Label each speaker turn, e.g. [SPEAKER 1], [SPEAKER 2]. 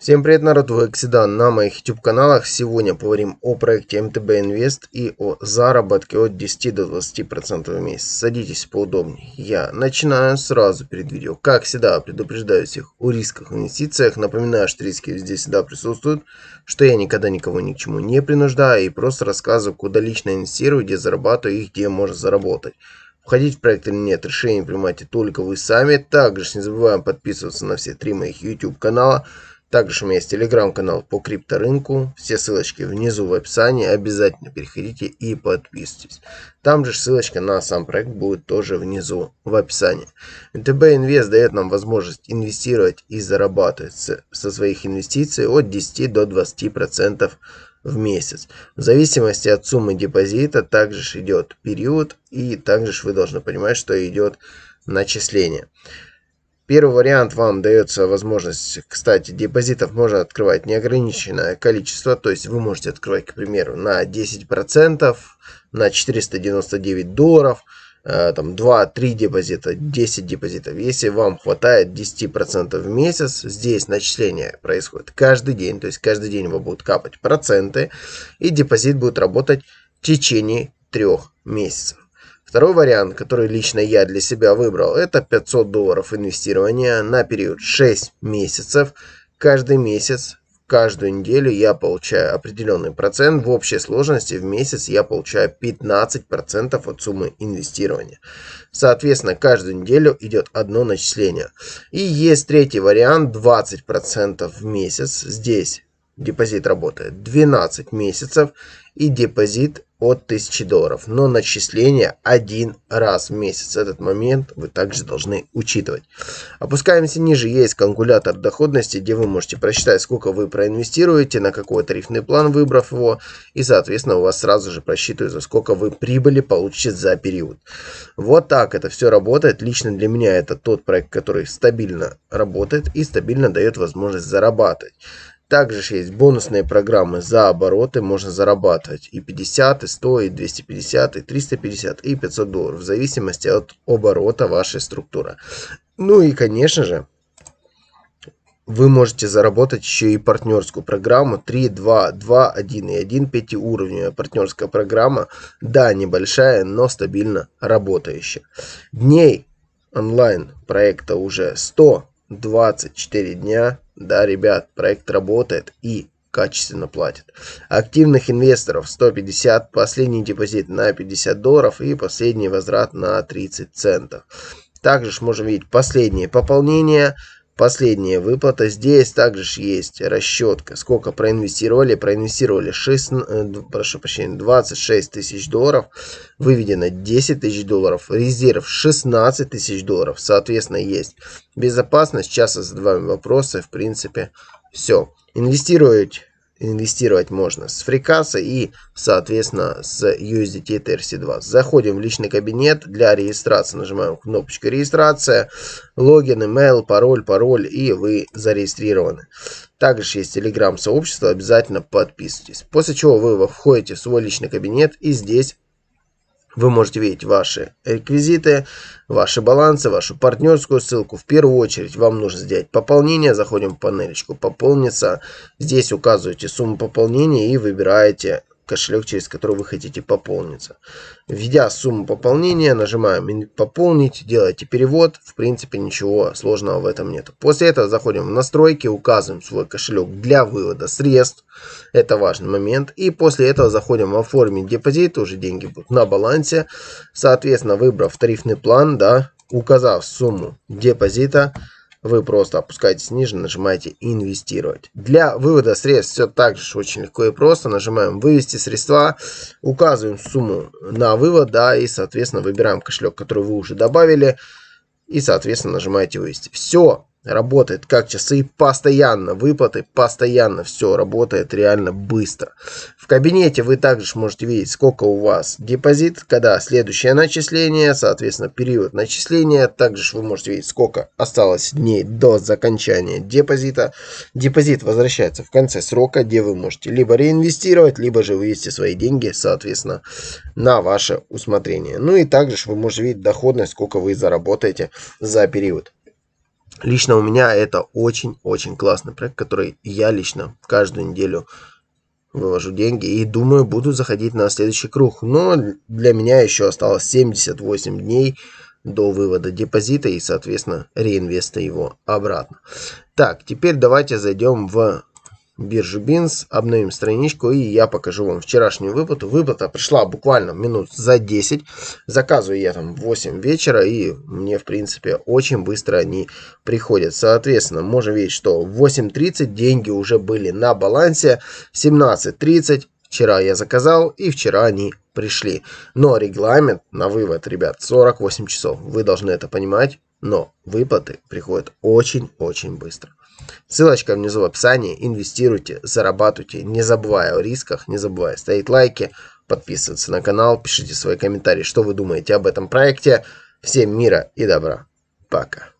[SPEAKER 1] Всем привет, народ! Вы всегда на моих YouTube каналах. Сегодня поговорим о проекте МТБ Инвест и о заработке от 10 до 20% в месяц. Садитесь поудобнее. Я начинаю сразу перед видео. Как всегда, предупреждаю всех о рисках в инвестициях. Напоминаю, что риски здесь всегда присутствуют, что я никогда никого ни к чему не принуждаю и просто рассказываю, куда лично инвестирую, где зарабатываю и где можно заработать. Входить в проект или нет, решение принимайте только вы сами. Также не забываем подписываться на все три моих YouTube канала также у меня есть телеграм-канал по крипторынку. Все ссылочки внизу в описании. Обязательно переходите и подписывайтесь. Там же ссылочка на сам проект будет тоже внизу в описании. МТБ Инвест дает нам возможность инвестировать и зарабатывать со своих инвестиций от 10 до 20% в месяц. В зависимости от суммы депозита также идет период и также вы должны понимать, что идет начисление. Первый вариант вам дается возможность, кстати, депозитов можно открывать неограниченное количество, то есть вы можете открывать, к примеру, на 10%, на 499 долларов, э, там 2-3 депозита, 10 депозитов. Если вам хватает 10% в месяц, здесь начисление происходит каждый день, то есть каждый день вам будут капать проценты, и депозит будет работать в течение трех месяцев. Второй вариант, который лично я для себя выбрал, это 500 долларов инвестирования на период 6 месяцев. Каждый месяц, каждую неделю я получаю определенный процент. В общей сложности в месяц я получаю 15% от суммы инвестирования. Соответственно, каждую неделю идет одно начисление. И есть третий вариант, 20% в месяц. Здесь депозит работает 12 месяцев и депозит от 1000 долларов, но начисление один раз в месяц. Этот момент вы также должны учитывать. Опускаемся ниже, есть калькулятор доходности, где вы можете просчитать, сколько вы проинвестируете, на какой тарифный план выбрав его, и соответственно у вас сразу же просчитывается, сколько вы прибыли получите за период. Вот так это все работает. Лично для меня это тот проект, который стабильно работает и стабильно дает возможность зарабатывать. Также есть бонусные программы за обороты, можно зарабатывать и 50, и 100, и 250, и 350, и 500 долларов, в зависимости от оборота вашей структуры. Ну и, конечно же, вы можете заработать еще и партнерскую программу 3, 2, 2, 1 и 1, 5 уровневая партнерская программа. Да, небольшая, но стабильно работающая. Дней онлайн проекта уже 124 дня да, ребят, проект работает и качественно платит. Активных инвесторов 150, последний депозит на 50 долларов и последний возврат на 30 центов. Также ж можем видеть последнее пополнение – Последняя выплата. Здесь также есть расчетка. Сколько проинвестировали? Проинвестировали 6, э, прошу прощения, 26 тысяч долларов. Выведено 10 тысяч долларов. Резерв 16 тысяч долларов. Соответственно, есть безопасность. Сейчас я задаваем вопросы. В принципе, все. Инвестировать инвестировать можно с Фрикаса и, соответственно, с USDT TRC2. Заходим в личный кабинет для регистрации, нажимаем кнопочку «Регистрация», логин, email, пароль, пароль и вы зарегистрированы. Также есть Telegram-сообщество, обязательно подписывайтесь. После чего вы входите в свой личный кабинет и здесь вы можете видеть ваши реквизиты, ваши балансы, вашу партнерскую ссылку. В первую очередь вам нужно сделать пополнение. Заходим в панелечку Пополнится. Здесь указываете сумму пополнения и выбираете кошелек, через который вы хотите пополниться. Введя сумму пополнения, нажимаем «Пополнить», делаете перевод. В принципе, ничего сложного в этом нет. После этого заходим в настройки, указываем свой кошелек для вывода средств. Это важный момент. И после этого заходим в «Оформить депозит», уже деньги будут на балансе. Соответственно, выбрав тарифный план, да, указав сумму депозита – вы просто опускаетесь ниже, нажимаете «Инвестировать». Для вывода средств все так же очень легко и просто. Нажимаем «Вывести средства», указываем сумму на вывод, да, и, соответственно, выбираем кошелек, который вы уже добавили, и, соответственно, нажимаете «Вывести». Все, Работает как часы постоянно, выплаты постоянно, все работает реально быстро. В кабинете вы также можете видеть, сколько у вас депозит, когда следующее начисление, соответственно, период начисления. Также вы можете видеть, сколько осталось дней до закончания депозита. Депозит возвращается в конце срока, где вы можете либо реинвестировать, либо же вывести свои деньги, соответственно, на ваше усмотрение. Ну и также вы можете видеть доходность, сколько вы заработаете за период. Лично у меня это очень-очень классный проект, который я лично каждую неделю вывожу деньги и думаю, буду заходить на следующий круг. Но для меня еще осталось 78 дней до вывода депозита и, соответственно, реинвеста его обратно. Так, теперь давайте зайдем в биржи Бинс, обновим страничку, и я покажу вам вчерашнюю выплату. Выплата пришла буквально минут за 10. Заказываю я там в 8 вечера, и мне, в принципе, очень быстро они приходят. Соответственно, можно видеть, что в 8.30 деньги уже были на балансе, 17.30 вчера я заказал, и вчера они пришли. Но регламент на вывод, ребят, 48 часов. Вы должны это понимать, но выплаты приходят очень-очень быстро. Ссылочка внизу в описании. Инвестируйте, зарабатывайте, не забывая о рисках, не забывая ставить лайки, подписываться на канал, пишите свои комментарии, что вы думаете об этом проекте. Всем мира и добра. Пока.